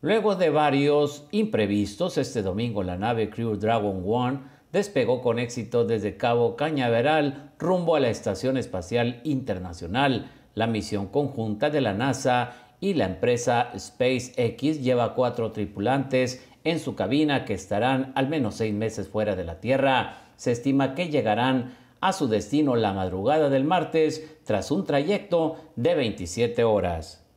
Luego de varios imprevistos, este domingo la nave Crew Dragon 1 despegó con éxito desde Cabo Cañaveral rumbo a la Estación Espacial Internacional. La misión conjunta de la NASA y la empresa SpaceX lleva cuatro tripulantes en su cabina que estarán al menos seis meses fuera de la Tierra. Se estima que llegarán a su destino la madrugada del martes tras un trayecto de 27 horas.